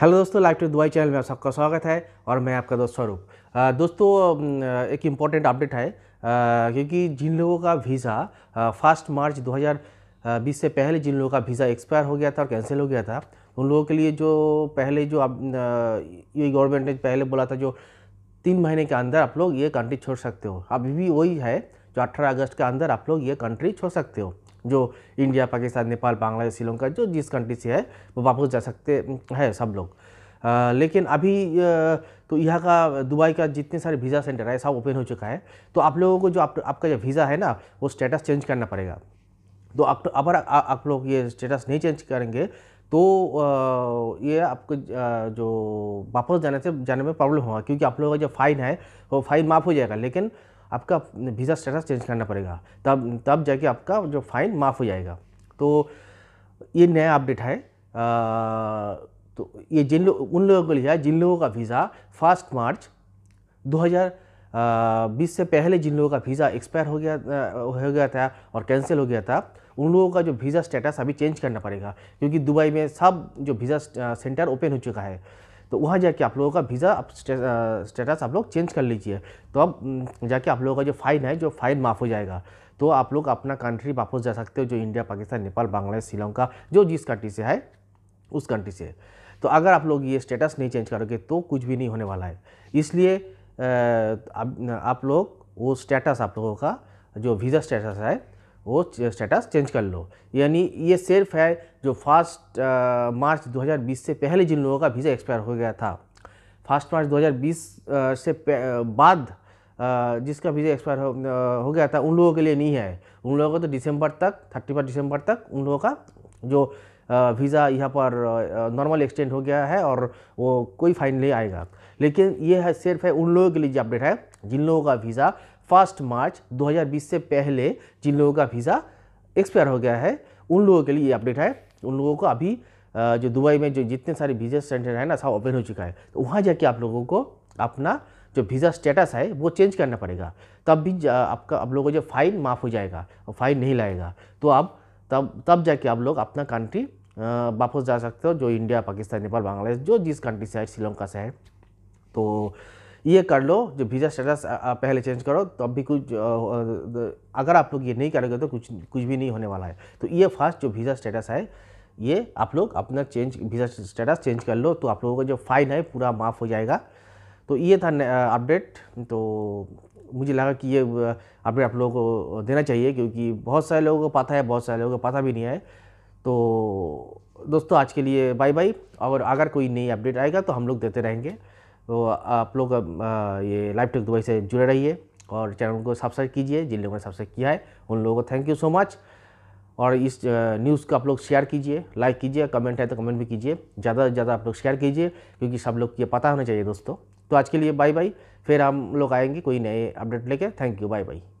hello दोस्तों life to दुआई channel में आप सबका स्वागत है और मैं आपका दोस्त स्वरूप दोस्तों एक इम्पॉर्टेंट अपडेट है क्योंकि जिन लोगों का वीज़ा फर्स्ट मार्च 2020 से पहले जिन लोगों का वीज़ा एक्सपायर हो गया था और कैंसिल हो गया था उन लोगों के लिए जो पहले जो आप ये गवर्नमेंट ने पहले बोला था जो तीन महीने के अंदर आप लोग ये कंट्री छोड़ सकते हो अभी भी वही है जो अट्ठारह अगस्त के अंदर आप लोग ये कंट्री छोड़ सकते हो जो इंडिया पाकिस्तान नेपाल बांग्लादेश श्रीलंका जो जिस कंट्री से है वो वापस जा सकते हैं सब लोग आ, लेकिन अभी तो यहाँ का दुबई का जितने सारे वीज़ा सेंटर है सब ओपन हो चुका है तो आप लोगों को जो आप, आपका जो वीज़ा है ना वो स्टेटस चेंज करना पड़ेगा तो आप अगर आप लोग ये स्टेटस नहीं चेंज करेंगे तो ये आपको जो वापस जाने से जाने में प्रॉब्लम होगा क्योंकि आप लोगों का जो फ़ाइन है वो फ़ाइन माफ़ हो जाएगा लेकिन आपका वीज़ा स्टेटस चेंज करना पड़ेगा तब तब जाके आपका जो फ़ाइन माफ़ हो जाएगा तो ये नया अपडेट है आ, तो ये जिन लोग उन लोगों को लिए है जिन लोगों का वीज़ा फर्स्ट मार्च 2020 से पहले जिन लोगों का वीज़ा एक्सपायर हो गया हो गया था और कैंसिल हो गया था उन लोगों का जो वीज़ा स्टेटस अभी चेंज करना पड़ेगा क्योंकि दुबई में सब जो वीज़ा सेंटर ओपन हो चुका है तो वहाँ जाके आप लोगों का वीज़ा स्टेटस आप लोग चेंज कर लीजिए तो अब जाके आप लोगों का जो फ़ाइन है जो फ़ाइन माफ़ हो जाएगा तो आप लोग अपना कंट्री वापस जा सकते हो जो इंडिया पाकिस्तान नेपाल बांग्लादेश श्रीलंका जो जिस कंट्री से है उस कंट्री से तो अगर आप लोग ये स्टेटस नहीं चेंज करोगे तो कुछ भी नहीं होने वाला है इसलिए आप लोग वो स्टेटस आप लोगों का जो वीज़ा स्टेटस है वो स्टेटस चेंज कर लो यानी ये सिर्फ है जो फास्ट आ, मार्च 2020 से पहले जिन लोगों का वीज़ा एक्सपायर हो गया था फास्ट मार्च 2020 से बाद जिसका वीज़ा एक्सपायर हो, हो गया था उन लोगों के लिए नहीं है उन लोगों को तो दिसंबर तक थर्टी फर्स्ट दिसंबर तक उन लोगों का जो वीज़ा यहाँ पर नॉर्मल एक्सटेंड हो गया है और वो कोई फाइन नहीं आएगा लेकिन ये है सिर्फ है उन लोगों के लिए जो अपडेट है जिन लोगों का वीज़ा फर्स्ट मार्च 2020 से पहले जिन लोगों का वीज़ा एक्सपायर हो गया है उन लोगों के लिए ये अपडेट है उन लोगों को अभी जो दुबई में जो जितने सारे वीज़ा सेंटर हैं ना सब ओपन हो चुका है तो वहाँ जाके आप लोगों को अपना जो वीज़ा स्टेटस है वो चेंज करना पड़ेगा तब भी आपका आप लोगों को जो फाइन माफ़ हो जाएगा और फाइन नहीं लाएगा तो आप तब तब जाके आप लोग अपना कंट्री वापस जा सकते हो जो इंडिया पाकिस्तान नेपाल बांग्लादेश जो जिस कंट्री से है श्रीलंका से है तो ये कर लो जो वीज़ा स्टेटस पहले चेंज करो तो अब भी कुछ अगर आप लोग ये नहीं करोगे तो कुछ कुछ भी नहीं होने वाला है तो ये फर्स्ट जो वीज़ा स्टेटस है ये आप लोग अपना चेंज वीज़ा स्टेटस चेंज कर लो तो आप लोगों का जो फ़ाइन है पूरा माफ़ हो जाएगा तो ये था अपडेट तो मुझे लगा कि ये अपडेट आप लोगों को देना चाहिए क्योंकि बहुत सारे लोगों को पता है बहुत सारे लोगों को पता भी नहीं है तो दोस्तों आज के लिए बाय बाय और अगर कोई नई अपडेट आएगा तो हम लोग देते रहेंगे तो आप लोग ये लाइव टेक दुबई से जुड़े रहिए और चैनल को सब्सक्राइब कीजिए जिन लोगों ने सब्सक्राइब किया है उन लोगों को थैंक यू सो मच और इस न्यूज़ को आप लोग शेयर कीजिए लाइक कीजिए कमेंट है तो कमेंट भी कीजिए ज़्यादा से ज़्यादा आप लोग शेयर कीजिए क्योंकि सब लोग ये पता होना चाहिए दोस्तों तो आज के लिए बाय बाय फिर हम लोग आएंगे कोई नए अपडेट लेके थैंक यू बाय बाय